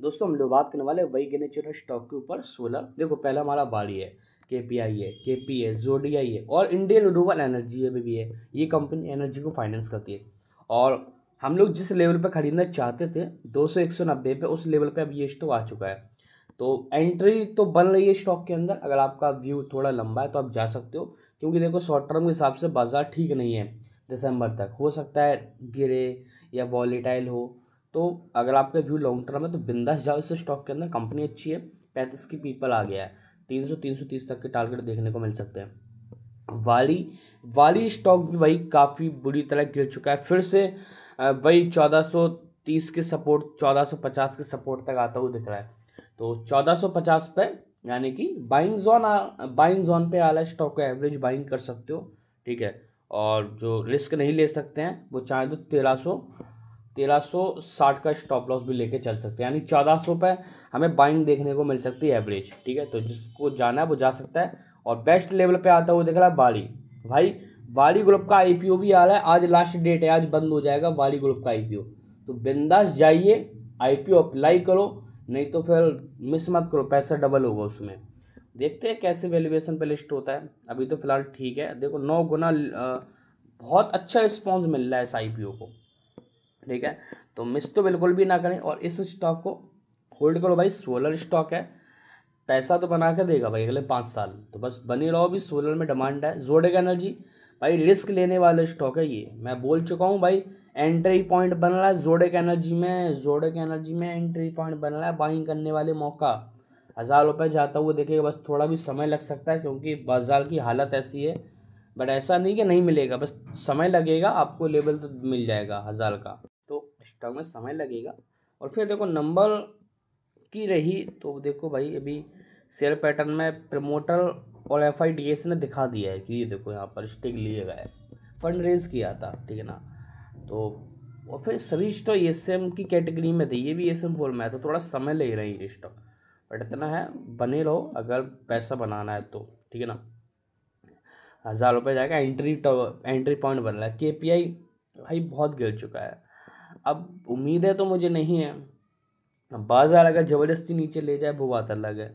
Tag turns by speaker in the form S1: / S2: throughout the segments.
S1: दोस्तों हम लोग बात करने वाले वही गिने चुने स्टॉक के ऊपर सोलर देखो पहला हमारा बाड़ी है के पी आई है के पी है जो डी आई है और इंडियन रिन्यूबल एनर्जी अभी भी है ये कंपनी एनर्जी को फाइनेंस करती है और हम लोग जिस लेवल पे खरीदना चाहते थे दो सौ एक सौ नब्बे पे उस लेवल पे अब ये स्टॉक आ चुका है तो एंट्री तो बन रही है स्टॉक के अंदर अगर आपका व्यू थोड़ा लंबा है तो आप जा सकते हो क्योंकि देखो शॉर्ट टर्म के हिसाब से बाज़ार ठीक नहीं है दिसंबर तक हो सकता है गिरे या वॉलीटाइल हो तो अगर आपका व्यू लॉन्ग टर्म है तो बिंदास जाओ इस स्टॉक के अंदर कंपनी अच्छी है पैंतीस की पीपल आ गया है तीन सौ तीन सौ तीस तक के टारगेट देखने को मिल सकते हैं वाली वाली स्टॉक भी भाई काफ़ी बुरी तरह गिर चुका है फिर से वही चौदह सौ तीस के सपोर्ट चौदह सौ पचास के सपोर्ट तक आता हुआ दिख रहा है तो चौदह सौ पचास पे यानी कि बाइंग जोन बाइंग जोन पे आला स्टॉक का एवरेज बाइंग कर सकते हो ठीक है और जो रिस्क नहीं ले सकते हैं वो चाहे तो तेरह सौ 1360 का स्टॉप लॉस भी लेके चल सकते हैं यानी चौदह सौ पर हमें बाइंग देखने को मिल सकती है एवरेज ठीक है तो जिसको जाना है वो जा सकता है और बेस्ट लेवल पे आता है वो देख रहा है वाली भाई वाली ग्रुप का आई भी आ रहा है आज लास्ट डेट है आज बंद हो जाएगा वाली ग्रुप का आई तो बिंदास जाइए आई अप्लाई करो नहीं तो फिर मिस मत करो पैसा डबल होगा उसमें देखते हैं कैसे वैल्यूएसन पे लिस्ट होता है अभी तो फिलहाल ठीक है देखो नौ गुना बहुत अच्छा रिस्पॉन्स मिल रहा है इस आई को ठीक है तो मिस तो बिल्कुल भी ना करें और इस स्टॉक को होल्ड करो भाई सोलर स्टॉक है पैसा तो बना के देगा भाई अगले पाँच साल तो बस बने रहो भी सोलर में डिमांड है जोडेगा एनर्जी भाई रिस्क लेने वाला स्टॉक है ये मैं बोल चुका हूँ भाई एंट्री पॉइंट बन रहा है जोड़े के एनर्जी में जोड़े के एनर्जी में एंट्री पॉइंट बन रहा है बाइंग करने वाले मौका हज़ार रुपये जाता हुआ देखिएगा बस थोड़ा भी समय लग सकता है क्योंकि बाजार की हालत ऐसी है बट ऐसा नहीं कि नहीं मिलेगा बस समय लगेगा आपको लेवल तो मिल जाएगा हज़ार का स्टॉक में समय लगेगा और फिर देखो नंबर की रही तो देखो भाई अभी शेयर पैटर्न में प्रमोटर और एफ आई डी एस ने दिखा दिया है कि ये देखो यहाँ पर स्टेक लिए गए फंड रेज किया था ठीक है ना तो और फिर सभी स्टॉक एस एम की कैटेगरी में थे ये भी एस एम फोर में है तो थोड़ा समय ले रहे हैं ये स्टॉक बट इतना है बने रहो अगर पैसा बनाना है तो ठीक है ना हज़ार रुपये जाएगा एंट्री एंट्री पॉइंट बन रहा है के पी आई भाई बहुत गिर चुका है अब उम्मीद है तो मुझे नहीं है बाजार अगर ज़बरदस्ती नीचे ले जाए वो बात अलग है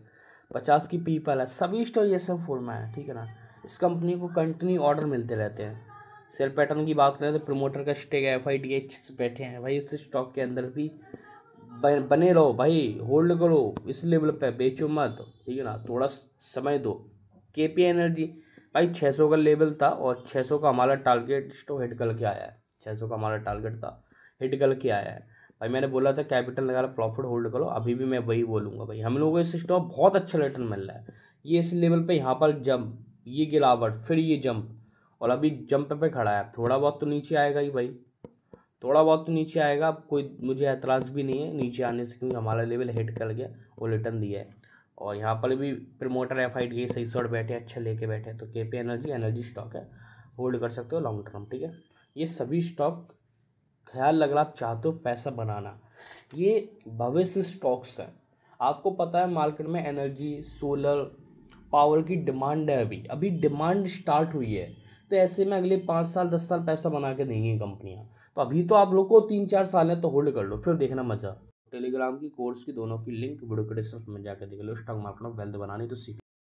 S1: पचास की पीपल है सभी स्टोर ये सब फॉर्म है ठीक है ना इस कंपनी को कंटिन्यू ऑर्डर मिलते रहते हैं सेल पैटर्न की बात करें तो प्रमोटर का stake F I D H से बैठे हैं भाई उस स्टॉक के अंदर भी बने रहो भाई होल्ड करो इस लेवल पे बेचो मत ठीक है ना थोड़ा समय दो के पी एनर्जी भाई छः सौ का लेवल था और छः सौ का हमारा टारगेट स्टो हिट करके आया है छः सौ का हमारा टारगेट था हिट करके आया है भाई मैंने बोला था कैपिटल लगा प्रॉफिट होल्ड करो अभी भी मैं वही बोलूँगा भाई हम लोगों को इस स्टॉक बहुत अच्छा रिटर्न मिल रहा है ये इस लेवल पर यहाँ पर जंप ये गिरावट फिर ये जंप और अभी जंप पे खड़ा है थोड़ा बहुत तो नीचे आएगा ही भाई थोड़ा बहुत तो नीचे आएगा कोई मुझे एतराज़ भी नहीं है नीचे आने से क्योंकि हमारा लेवल हिट कर गया वो रिटर्न दिया है और यहाँ पर भी प्रमोटर एफ आई डी सही शॉर्ट बैठे अच्छे लेके बैठे तो K P energy energy stock है होल्ड कर सकते हो लॉन्ग टर्म ठीक है ये सभी स्टॉक ख्याल रहा आप चाहते हो पैसा बनाना ये भविष्य स्टॉक्स हैं आपको पता है मार्केट में एनर्जी सोलर पावर की डिमांड है अभी अभी डिमांड स्टार्ट हुई है तो ऐसे में अगले पाँच साल दस साल पैसा बना के देंगी कंपनियाँ तो अभी तो आप लोग को तीन चार साल है तो होल्ड कर लो फिर देखना मज़ा टेलीग्राम की कोर्स की दोनों की लिंक वीडियो के डिस्क्रिप्शन में जाकर देख लो स्टॉक मार्केट में वेल्थ बनानी तो सीख